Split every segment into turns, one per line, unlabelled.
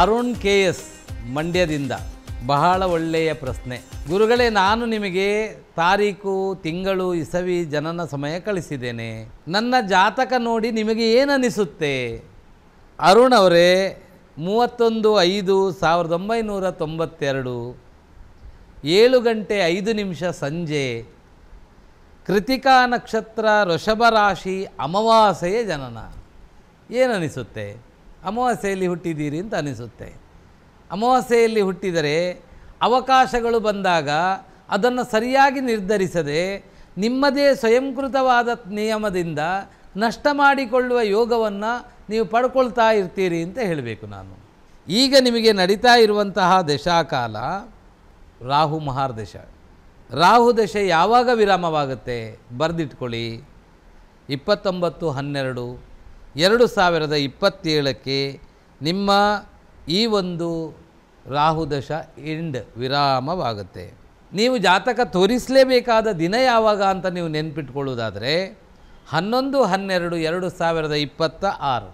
Arun K S ಮಂಡ್ಯದಿಂದ ಬಹಳ ಒಳ್ಳೆಯ ಪ್ರಶ್ನೆ ಗುರುಗಳೇ ನಾನು ನಿಮಗೆ ತಾರೀಕು ತಿಂಗಳು ಇಸವಿ ಜನನ ಸಮಯ ಕಳಿಸಿದ್ದೇನೆ ನನ್ನ ಜಾತಕ ನೋಡಿ ನಿಮಗೆ ಏನನಿಸುತ್ತೆ ಅರುಣ್ ಅವರೇ ಮೂವತ್ತೊಂದು ಐದು ಸಾವಿರದ ಒಂಬೈನೂರ ತೊಂಬತ್ತೆರಡು ಏಳು ಗಂಟೆ ಐದು ನಿಮಿಷ ಸಂಜೆ ಕೃತಿಕಾ ನಕ್ಷತ್ರ ವೃಷಭ ರಾಶಿ ಅಮಾವಾಸ್ಯೆಯ ಜನನ ಏನನಿಸುತ್ತೆ ಅಮಾವಾಸ್ಯೆಯಲ್ಲಿ ಹುಟ್ಟಿದ್ದೀರಿ ಅಂತ ಅನಿಸುತ್ತೆ ಅಮಾವಾಸ್ಯೆಯಲ್ಲಿ ಹುಟ್ಟಿದರೆ ಅವಕಾಶಗಳು ಬಂದಾಗ ಅದನ್ನು ಸರಿಯಾಗಿ ನಿರ್ಧರಿಸದೆ ನಿಮ್ಮದೇ ಸ್ವಯಂಕೃತವಾದ ನಿಯಮದಿಂದ ನಷ್ಟ ಮಾಡಿಕೊಳ್ಳುವ ಯೋಗವನ್ನು ನೀವು ಪಡ್ಕೊಳ್ತಾ ಇರ್ತೀರಿ ಅಂತ ಹೇಳಬೇಕು ನಾನು ಈಗ ನಿಮಗೆ ನಡೀತಾ ಇರುವಂತಹ ದಶಾಕಾಲ ರಾಹು ಮಹಾರ್ದಶ ರಾಹು ದಶೆ ಯಾವಾಗ ವಿರಾಮವಾಗುತ್ತೆ ಬರೆದಿಟ್ಕೊಳ್ಳಿ ಇಪ್ಪತ್ತೊಂಬತ್ತು ಹನ್ನೆರಡು ಎರಡು ಸಾವಿರದ ಇಪ್ಪತ್ತೇಳಕ್ಕೆ ನಿಮ್ಮ ಈ ಒಂದು ರಾಹುದಶ ಎಂಡ್ ವಿರಾಮವಾಗುತ್ತೆ ನೀವು ಜಾತಕ ತೋರಿಸಲೇಬೇಕಾದ ದಿನ ಯಾವಾಗ ಅಂತ ನೀವು ನೆನ್ಪಿಟ್ಕೊಳ್ಳೋದಾದರೆ ಹನ್ನೊಂದು ಹನ್ನೆರಡು ಎರಡು ಸಾವಿರದ ಇಪ್ಪತ್ತ ಆರು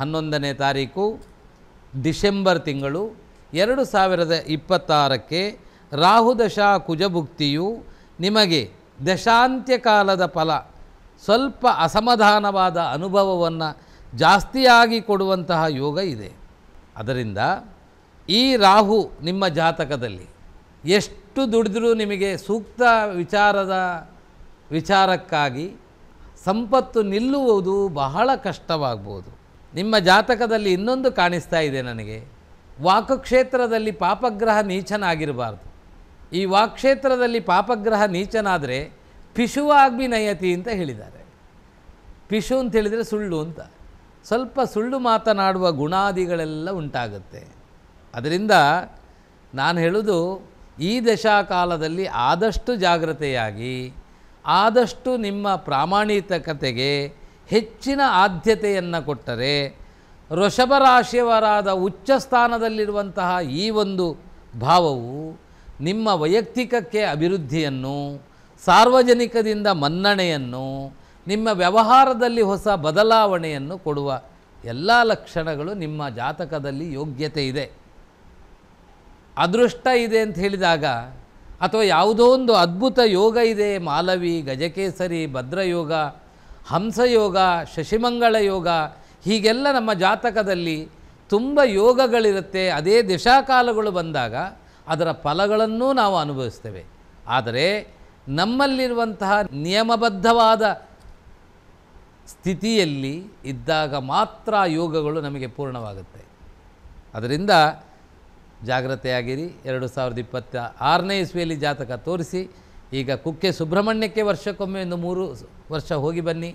ಹನ್ನೊಂದನೇ ತಾರೀಕು ಡಿಸೆಂಬರ್ ತಿಂಗಳು ಎರಡು ಸಾವಿರದ ಇಪ್ಪತ್ತಾರಕ್ಕೆ ರಾಹುದಶ ಕುಜಭುಕ್ತಿಯು ನಿಮಗೆ ದಶಾಂತ್ಯಕಾಲದ ಫಲ ಸ್ವಲ್ಪ ಅಸಮಾಧಾನವಾದ ಅನುಭವವನ್ನು ಜಾಸ್ತಿಯಾಗಿ ಕೊಡುವಂತಹ ಯೋಗ ಇದೆ ಅದರಿಂದ ಈ ರಾಹು ನಿಮ್ಮ ಜಾತಕದಲ್ಲಿ ಎಷ್ಟು ದುಡಿದರೂ ನಿಮಗೆ ಸೂಕ್ತ ವಿಚಾರದ ವಿಚಾರಕ್ಕಾಗಿ ಸಂಪತ್ತು ನಿಲ್ಲುವುದು ಬಹಳ ಕಷ್ಟವಾಗ್ಬೋದು ನಿಮ್ಮ ಜಾತಕದಲ್ಲಿ ಇನ್ನೊಂದು ಕಾಣಿಸ್ತಾ ಇದೆ ನನಗೆ ವಾಕುಕ್ಷೇತ್ರದಲ್ಲಿ ಪಾಪಗ್ರಹ ನೀಚನಾಗಿರಬಾರ್ದು ಈ ವಾಕ್ಕ್ಷೇತ್ರದಲ್ಲಿ ಪಾಪಗ್ರಹ ನೀಚನಾದರೆ ಪಿಶುವಾಗ್ಬಿ ನಯತಿ ಅಂತ ಹೇಳಿದ್ದಾರೆ ಪಿಶು ಅಂತ ಹೇಳಿದರೆ ಸುಳ್ಳು ಅಂತ ಸ್ವಲ್ಪ ಸುಳ್ಳು ಮಾತನಾಡುವ ಗುಣಾದಿಗಳೆಲ್ಲ ಉಂಟಾಗುತ್ತೆ ಅದರಿಂದ ನಾನು ಹೇಳೋದು ಈ ದಶಾಕಾಲದಲ್ಲಿ ಆದಷ್ಟು ಜಾಗ್ರತೆಯಾಗಿ ಆದಷ್ಟು ನಿಮ್ಮ ಪ್ರಾಮಾಣಿಕತೆಗೆ ಹೆಚ್ಚಿನ ಆದ್ಯತೆಯನ್ನು ಕೊಟ್ಟರೆ ವೃಷಭರಾಶಿಯವರಾದ ಉಚ್ಚ ಸ್ಥಾನದಲ್ಲಿರುವಂತಹ ಈ ಒಂದು ಭಾವವು ನಿಮ್ಮ ವೈಯಕ್ತಿಕಕ್ಕೆ ಅಭಿವೃದ್ಧಿಯನ್ನು ಸಾರ್ವಜನಿಕದಿಂದ ಮನ್ನಣೆಯನ್ನು ನಿಮ್ಮ ವ್ಯವಹಾರದಲ್ಲಿ ಹೊಸ ಬದಲಾವಣೆಯನ್ನು ಕೊಡುವ ಎಲ್ಲ ಲಕ್ಷಣಗಳು ನಿಮ್ಮ ಜಾತಕದಲ್ಲಿ ಯೋಗ್ಯತೆ ಇದೆ ಅದೃಷ್ಟ ಇದೆ ಅಂತ ಹೇಳಿದಾಗ ಅಥವಾ ಯಾವುದೋ ಒಂದು ಅದ್ಭುತ ಯೋಗ ಇದೆ ಮಾಲವಿ ಗಜಕೇಸರಿ ಭದ್ರಯೋಗ ಹಂಸಯೋಗ ಶಶಿಮಂಗಳ ಯೋಗ ಹೀಗೆಲ್ಲ ನಮ್ಮ ಜಾತಕದಲ್ಲಿ ತುಂಬ ಯೋಗಗಳಿರುತ್ತೆ ಅದೇ ದಿಶಾಕಾಲಗಳು ಬಂದಾಗ ಅದರ ಫಲಗಳನ್ನು ನಾವು ಅನುಭವಿಸ್ತೇವೆ ಆದರೆ ನಮ್ಮಲ್ಲಿರುವಂತಹ ನಿಯಮಬದ್ಧವಾದ ಸ್ಥಿತಿಯಲ್ಲಿ ಇದ್ದಾಗ ಮಾತ್ರ ಯೋಗಗಳು ನಮಗೆ ಪೂರ್ಣವಾಗುತ್ತೆ ಅದರಿಂದ ಜಾಗ್ರತೆಯಾಗಿರಿ ಎರಡು ಸಾವಿರದ ಇಪ್ಪತ್ತ ಆರನೇ ಇಸ್ವಿಯಲ್ಲಿ ಜಾತಕ ತೋರಿಸಿ ಈಗ ಕುಕ್ಕೆ ಸುಬ್ರಹ್ಮಣ್ಯಕ್ಕೆ ವರ್ಷಕ್ಕೊಮ್ಮೆ ಒಂದು ಮೂರು ವರ್ಷ ಹೋಗಿ ಬನ್ನಿ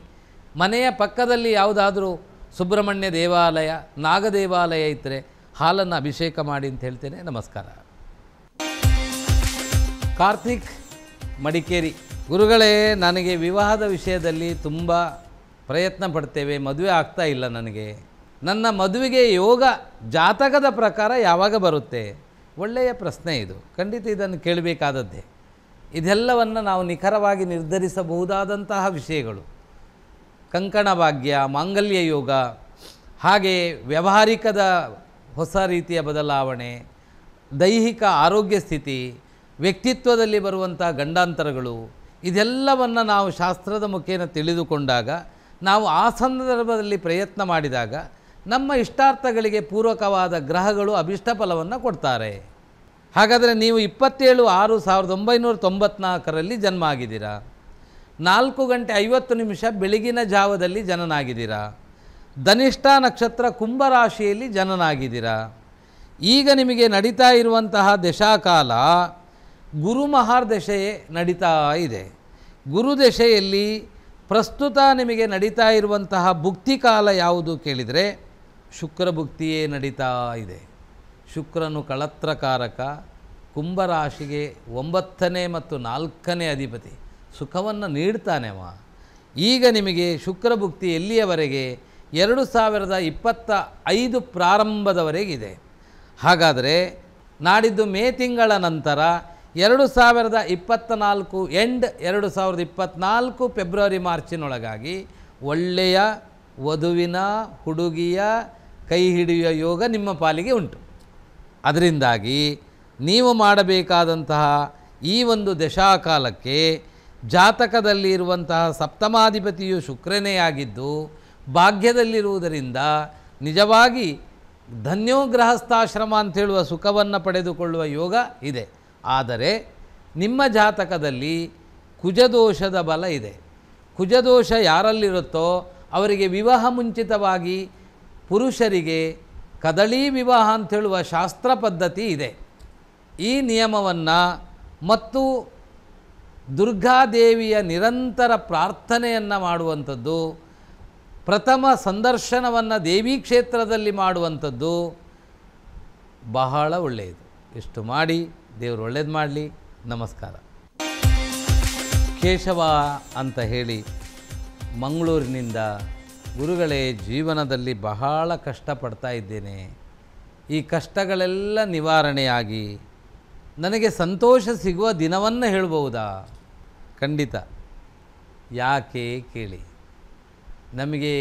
ಮನೆಯ ಪಕ್ಕದಲ್ಲಿ ಯಾವುದಾದರೂ ಸುಬ್ರಹ್ಮಣ್ಯ ದೇವಾಲಯ ನಾಗದೇವಾಲಯ ಇದ್ದರೆ ಹಾಲನ್ನು ಅಭಿಷೇಕ ಮಾಡಿ ಅಂತ ಹೇಳ್ತೇನೆ ನಮಸ್ಕಾರ ಕಾರ್ತಿಕ್ ಮಡಿಕೇರಿ ಗುರುಗಳೇ ನನಗೆ ವಿವಾಹದ ವಿಷಯದಲ್ಲಿ ತುಂಬ ಪ್ರಯತ್ನ ಪಡ್ತೇವೆ ಮದುವೆ ಆಗ್ತಾ ಇಲ್ಲ ನನಗೆ ನನ್ನ ಮದುವೆಗೆ ಯೋಗ ಜಾತಕದ ಪ್ರಕಾರ ಯಾವಾಗ ಬರುತ್ತೆ ಒಳ್ಳೆಯ ಪ್ರಶ್ನೆ ಇದು ಖಂಡಿತ ಇದನ್ನು ಕೇಳಬೇಕಾದದ್ದೇ ಇದೆಲ್ಲವನ್ನು ನಾವು ನಿಖರವಾಗಿ ನಿರ್ಧರಿಸಬಹುದಾದಂತಹ ವಿಷಯಗಳು ಕಂಕಣ ಭಾಗ್ಯ ಮಾಂಗಲ್ಯ ಯೋಗ ಹಾಗೆ ವ್ಯಾವಹಾರಿಕದ ಹೊಸ ರೀತಿಯ ಬದಲಾವಣೆ ದೈಹಿಕ ಆರೋಗ್ಯ ಸ್ಥಿತಿ ವ್ಯಕ್ತಿತ್ವದಲ್ಲಿ ಬರುವಂಥ ಗಂಡಾಂತರಗಳು ಇದೆಲ್ಲವನ್ನು ನಾವು ಶಾಸ್ತ್ರದ ಮುಖೇನ ತಿಳಿದುಕೊಂಡಾಗ ನಾವು ಆ ಸಂದರ್ಭದಲ್ಲಿ ಪ್ರಯತ್ನ ಮಾಡಿದಾಗ ನಮ್ಮ ಇಷ್ಟಾರ್ಥಗಳಿಗೆ ಪೂರಕವಾದ ಗ್ರಹಗಳು ಅಭಿಷ್ಟ ಫಲವನ್ನು ಕೊಡ್ತಾರೆ ಹಾಗಾದರೆ ನೀವು ಇಪ್ಪತ್ತೇಳು ಆರು ಸಾವಿರದ ಒಂಬೈನೂರ ತೊಂಬತ್ನಾಲ್ಕರಲ್ಲಿ ಜನ್ಮ ಆಗಿದ್ದೀರಾ ನಾಲ್ಕು ಗಂಟೆ ಐವತ್ತು ನಿಮಿಷ ಬೆಳಗಿನ ಜಾವದಲ್ಲಿ ಜನನಾಗಿದ್ದೀರಾ ಧನಿಷ್ಠ ನಕ್ಷತ್ರ ಕುಂಭರಾಶಿಯಲ್ಲಿ ಜನನಾಗಿದ್ದೀರಾ ಈಗ ನಿಮಗೆ ನಡೀತಾ ಇರುವಂತಹ ದಶಾಕಾಲ ಗುರು ದಶೆಯೇ ನಡೀತಾ ಇದೆ ಗುರುದಶೆಯಲ್ಲಿ ಪ್ರಸ್ತುತ ನಿಮಗೆ ನಡೀತಾ ಇರುವಂತಹ ಭುಕ್ತಿ ಕಾಲ ಯಾವುದು ಕೇಳಿದರೆ ಶುಕ್ರ ಭುಕ್ತಿಯೇ ನಡೀತಾ ಇದೆ ಶುಕ್ರನು ಕಳತ್ರಕಾರಕ ಕುಂಭರಾಶಿಗೆ ಒಂಬತ್ತನೇ ಮತ್ತು ನಾಲ್ಕನೇ ಅಧಿಪತಿ ಸುಖವನ್ನು ನೀಡ್ತಾನೆವಾ ಈಗ ನಿಮಗೆ ಶುಕ್ರ ಭುಕ್ತಿ ಎಲ್ಲಿಯವರೆಗೆ ಎರಡು ಸಾವಿರದ ಇಪ್ಪತ್ತ ಐದು ಪ್ರಾರಂಭದವರೆಗಿದೆ ಹಾಗಾದರೆ ನಾಡಿದ್ದು ಮೇ ತಿಂಗಳ ನಂತರ ಎರಡು ಸಾವಿರದ ಇಪ್ಪತ್ತ್ನಾಲ್ಕು ಎಂಡ್ ಎರಡು ಸಾವಿರದ ಇಪ್ಪತ್ತ್ನಾಲ್ಕು ಫೆಬ್ರವರಿ ಮಾರ್ಚಿನೊಳಗಾಗಿ ಒಳ್ಳೆಯ ವಧುವಿನ ಹುಡುಗಿಯ ಕೈ ಹಿಡಿಯುವ ಯೋಗ ನಿಮ್ಮ ಪಾಲಿಗೆ ಉಂಟು ಅದರಿಂದಾಗಿ ನೀವು ಮಾಡಬೇಕಾದಂತಹ ಈ ಒಂದು ದಶಾಕಾಲಕ್ಕೆ ಜಾತಕದಲ್ಲಿ ಇರುವಂತಹ ಸಪ್ತಮಾಧಿಪತಿಯು ಶುಕ್ರನೇ ಆಗಿದ್ದು ಭಾಗ್ಯದಲ್ಲಿರುವುದರಿಂದ ನಿಜವಾಗಿ ಧನ್ಯೋ ಗೃಹಸ್ಥಾಶ್ರಮ ಅಂತ ಹೇಳುವ ಸುಖವನ್ನು ಪಡೆದುಕೊಳ್ಳುವ ಯೋಗ ಇದೆ ಆದರೆ ನಿಮ್ಮ ಜಾತಕದಲ್ಲಿ ಕುಜದೋಷದ ಬಲ ಇದೆ ಕುಜದೋಷ ಯಾರಲ್ಲಿರುತ್ತೋ ಅವರಿಗೆ ವಿವಾಹ ಮುಂಚಿತವಾಗಿ ಪುರುಷರಿಗೆ ಕದಳಿ ವಿವಾಹ ಹೇಳುವ ಶಾಸ್ತ್ರ ಪದ್ಧತಿ ಇದೆ ಈ ನಿಯಮವನ್ನು ಮತ್ತು ದುರ್ಗಾದೇವಿಯ ನಿರಂತರ ಪ್ರಾರ್ಥನೆಯನ್ನು ಮಾಡುವಂಥದ್ದು ಪ್ರಥಮ ಸಂದರ್ಶನವನ್ನು ದೇವಿ ಕ್ಷೇತ್ರದಲ್ಲಿ ಮಾಡುವಂಥದ್ದು ಬಹಳ ಒಳ್ಳೆಯದು ಇಷ್ಟು ಮಾಡಿ ದೇವರು ಒಳ್ಳೇದು ಮಾಡಲಿ ನಮಸ್ಕಾರ ಕೇಶವ ಅಂತ ಹೇಳಿ ಮಂಗಳೂರಿನಿಂದ ಗುರುಗಳೇ ಜೀವನದಲ್ಲಿ ಬಹಳ ಕಷ್ಟಪಡ್ತಾ ಇದ್ದೇನೆ ಈ ಕಷ್ಟಗಳೆಲ್ಲ ನಿವಾರಣೆಯಾಗಿ ನನಗೆ ಸಂತೋಷ ಸಿಗುವ ದಿನವನ್ನು ಹೇಳಬಹುದಾ ಖಂಡಿತ ಯಾಕೆ ಕೇಳಿ ನಮಗೆ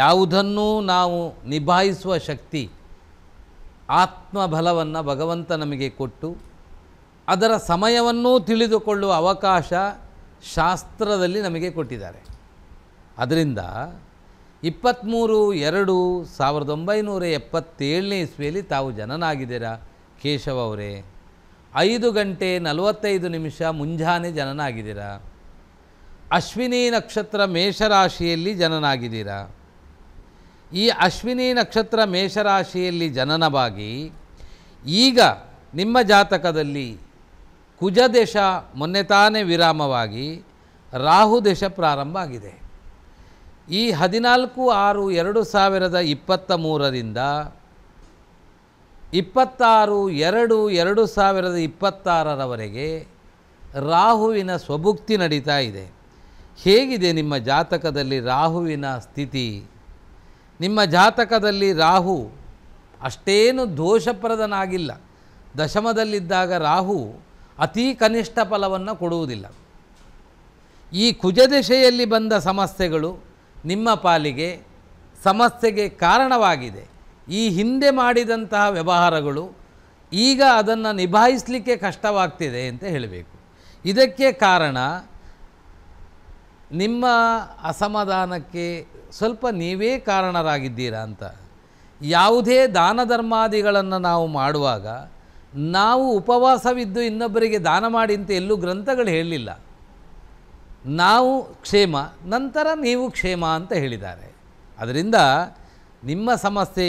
ಯಾವುದನ್ನೂ ನಾವು ನಿಭಾಯಿಸುವ ಶಕ್ತಿ ಆತ್ಮಬಲವನ್ನು ಭಗವಂತ ನಮಗೆ ಕೊಟ್ಟು ಅದರ ಸಮಯವನ್ನೂ ತಿಳಿದುಕೊಳ್ಳುವ ಅವಕಾಶ ಶಾಸ್ತ್ರದಲ್ಲಿ ನಮಗೆ ಕೊಟ್ಟಿದ್ದಾರೆ ಅದರಿಂದ ಇಪ್ಪತ್ತ್ಮೂರು ಎರಡು ಸಾವಿರದ ಒಂಬೈನೂರ ಎಪ್ಪತ್ತೇಳನೇ ಇಸ್ವಿಯಲ್ಲಿ ತಾವು ಜನನಾಗಿದ್ದೀರಾ ಕೇಶವ ಅವರೇ ಐದು ಗಂಟೆ ನಲವತ್ತೈದು ನಿಮಿಷ ಮುಂಜಾನೆ ಜನನಾಗಿದ್ದೀರಾ ಅಶ್ವಿನಿ ನಕ್ಷತ್ರ ಮೇಷರಾಶಿಯಲ್ಲಿ ಜನನಾಗಿದ್ದೀರಾ ಈ ಅಶ್ವಿನಿ ನಕ್ಷತ್ರ ಮೇಷರಾಶಿಯಲ್ಲಿ ಜನನವಾಗಿ ಈಗ ನಿಮ್ಮ ಜಾತಕದಲ್ಲಿ ಕುಜ ದೇಶ ಮೊನ್ನೆ ತಾನೇ ವಿರಾಮವಾಗಿ ರಾಹು ದೇಶ ಪ್ರಾರಂಭ ಆಗಿದೆ ಈ ಹದಿನಾಲ್ಕು ಆರು ಎರಡು ಸಾವಿರದ ಇಪ್ಪತ್ತ ಮೂರರಿಂದ ಇಪ್ಪತ್ತಾರು ಎರಡು ಎರಡು ಸಾವಿರದ ಇಪ್ಪತ್ತಾರರವರೆಗೆ ರಾಹುವಿನ ಸ್ವಭುಕ್ತಿ ನಡೀತಾ ಇದೆ ಹೇಗಿದೆ ನಿಮ್ಮ ಜಾತಕದಲ್ಲಿ ರಾಹುವಿನ ಸ್ಥಿತಿ ನಿಮ್ಮ ಜಾತಕದಲ್ಲಿ ರಾಹು ಅಷ್ಟೇನು ದೋಷಪ್ರದನಾಗಿಲ್ಲ ದಶಮದಲ್ಲಿದ್ದಾಗ ರಾಹು ಅತೀ ಕನಿಷ್ಠ ಫಲವನ್ನು ಕೊಡುವುದಿಲ್ಲ ಈ ಕುಜ ದಿಶೆಯಲ್ಲಿ ಬಂದ ಸಮಸ್ಯೆಗಳು ನಿಮ್ಮ ಪಾಲಿಗೆ ಸಮಸ್ಯೆಗೆ ಕಾರಣವಾಗಿದೆ ಈ ಹಿಂದೆ ಮಾಡಿದಂತಹ ವ್ಯವಹಾರಗಳು ಈಗ ಅದನ್ನು ನಿಭಾಯಿಸಲಿಕ್ಕೆ ಕಷ್ಟವಾಗ್ತಿದೆ ಅಂತ ಹೇಳಬೇಕು ಇದಕ್ಕೆ ಕಾರಣ ನಿಮ್ಮ ಅಸಮಾಧಾನಕ್ಕೆ ಸ್ವಲ್ಪ ನೀವೇ ಕಾರಣರಾಗಿದ್ದೀರಾ ಅಂತ ಯಾವುದೇ ದಾನ ಧರ್ಮಾದಿಗಳನ್ನು ನಾವು ಮಾಡುವಾಗ ನಾವು ಉಪವಾಸವಿದ್ದು ಇನ್ನೊಬ್ಬರಿಗೆ ದಾನ ಮಾಡಿ ಅಂತ ಎಲ್ಲೂ ಗ್ರಂಥಗಳು ಹೇಳಲಿಲ್ಲ ನಾವು ಕ್ಷೇಮ ನಂತರ ನೀವು ಕ್ಷೇಮ ಅಂತ ಹೇಳಿದ್ದಾರೆ ಅದರಿಂದ ನಿಮ್ಮ ಸಮಸ್ಯೆ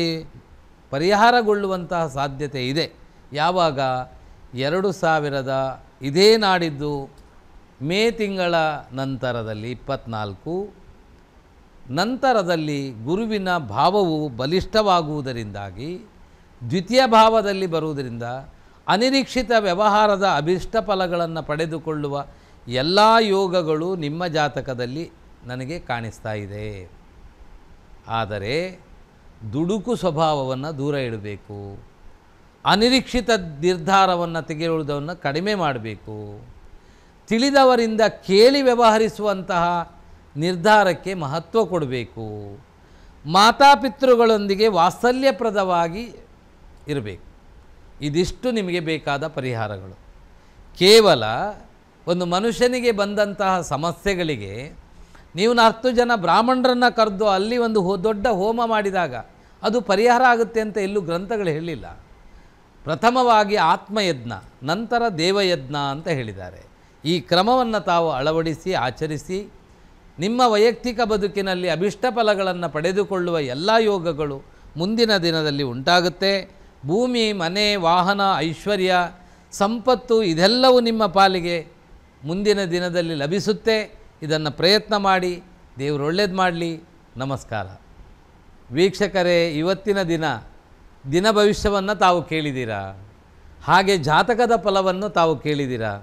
ಪರಿಹಾರಗೊಳ್ಳುವಂತಹ ಸಾಧ್ಯತೆ ಇದೆ ಯಾವಾಗ ಎರಡು ಸಾವಿರದ ಇದೇ ನಾಡಿದ್ದು ಮೇ ತಿಂಗಳ ನಂತರದಲ್ಲಿ ಇಪ್ಪತ್ನಾಲ್ಕು ನಂತರದಲ್ಲಿ ಗುರುವಿನ ಭಾವವು ಬಲಿಷ್ಠವಾಗುವುದರಿಂದಾಗಿ ದ್ವಿತೀಯ ಭಾವದಲ್ಲಿ ಬರುವುದರಿಂದ ಅನಿರೀಕ್ಷಿತ ವ್ಯವಹಾರದ ಅಭಿಷ್ಟ ಫಲಗಳನ್ನು ಪಡೆದುಕೊಳ್ಳುವ ಎಲ್ಲ ಯೋಗಗಳು ನಿಮ್ಮ ಜಾತಕದಲ್ಲಿ ನನಗೆ ಕಾಣಿಸ್ತಾ ಇದೆ ಆದರೆ ದುಡುಕು ಸ್ವಭಾವವನ್ನು ದೂರ ಇಡಬೇಕು ಅನಿರೀಕ್ಷಿತ ನಿರ್ಧಾರವನ್ನು ತೆಗೆಯುವುದನ್ನು ಕಡಿಮೆ ಮಾಡಬೇಕು ತಿಳಿದವರಿಂದ ಕೇಳಿ ವ್ಯವಹರಿಸುವಂತಹ ನಿರ್ಧಾರಕ್ಕೆ ಮಹತ್ವ ಕೊಡಬೇಕು ಮಾತಾಪಿತೃಗಳೊಂದಿಗೆ ವಾತ್ಸಲ್ಯಪ್ರದವಾಗಿ ಇರಬೇಕು ಇದಿಷ್ಟು ನಿಮಗೆ ಬೇಕಾದ ಪರಿಹಾರಗಳು ಕೇವಲ ಒಂದು ಮನುಷ್ಯನಿಗೆ ಬಂದಂತಹ ಸಮಸ್ಯೆಗಳಿಗೆ ನೀವು ಹತ್ತು ಜನ ಬ್ರಾಹ್ಮಣರನ್ನು ಕರೆದು ಅಲ್ಲಿ ಒಂದು ಹೋ ದೊಡ್ಡ ಹೋಮ ಮಾಡಿದಾಗ ಅದು ಪರಿಹಾರ ಆಗುತ್ತೆ ಅಂತ ಎಲ್ಲೂ ಗ್ರಂಥಗಳು ಹೇಳಿಲ್ಲ ಪ್ರಥಮವಾಗಿ ಆತ್ಮಯಜ್ಞ ನಂತರ ದೇವಯಜ್ಞ ಅಂತ ಹೇಳಿದ್ದಾರೆ ಈ ಕ್ರಮವನ್ನು ತಾವು ಅಳವಡಿಸಿ ಆಚರಿಸಿ ನಿಮ್ಮ ವೈಯಕ್ತಿಕ ಬದುಕಿನಲ್ಲಿ ಅಭಿಷ್ಟ ಫಲಗಳನ್ನು ಪಡೆದುಕೊಳ್ಳುವ ಎಲ್ಲ ಯೋಗಗಳು ಮುಂದಿನ ದಿನದಲ್ಲಿ ಉಂಟಾಗುತ್ತೆ ಭೂಮಿ ಮನೆ ವಾಹನ ಐಶ್ವರ್ಯ ಸಂಪತ್ತು ಇದೆಲ್ಲವೂ ನಿಮ್ಮ ಪಾಲಿಗೆ ಮುಂದಿನ ದಿನದಲ್ಲಿ ಲಭಿಸುತ್ತೆ ಇದನ್ನು ಪ್ರಯತ್ನ ಮಾಡಿ ದೇವರು ಒಳ್ಳೇದು ಮಾಡಲಿ ನಮಸ್ಕಾರ ವೀಕ್ಷಕರೇ ಇವತ್ತಿನ ದಿನ ದಿನ ಭವಿಷ್ಯವನ್ನು ತಾವು ಕೇಳಿದ್ದೀರಾ ಹಾಗೆ ಜಾತಕದ ಫಲವನ್ನು ತಾವು ಕೇಳಿದ್ದೀರಾ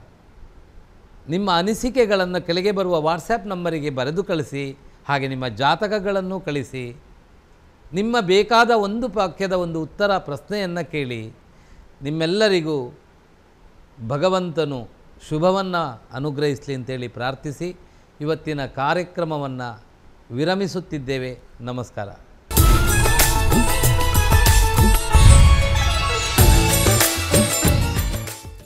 ನಿಮ್ಮ ಅನಿಸಿಕೆಗಳನ್ನು ಕೆಳಗೆ ಬರುವ ವಾಟ್ಸಾಪ್ ನಂಬರಿಗೆ ಬರೆದು ಕಳಿಸಿ ಹಾಗೆ ನಿಮ್ಮ ಜಾತಕಗಳನ್ನು ಕಳಿಸಿ ನಿಮ್ಮ ಬೇಕಾದ ಒಂದು ವಾಕ್ಯದ ಒಂದು ಉತ್ತರ ಪ್ರಶ್ನೆಯನ್ನು ಕೇಳಿ ನಿಮ್ಮೆಲ್ಲರಿಗೂ ಭಗವಂತನು ಶುಭವನ್ನು ಅನುಗ್ರಹಿಸಲಿ ಅಂತೇಳಿ ಪ್ರಾರ್ಥಿಸಿ ಇವತ್ತಿನ ಕಾರ್ಯಕ್ರಮವನ್ನು ವಿರಮಿಸುತ್ತಿದ್ದೇವೆ ನಮಸ್ಕಾರ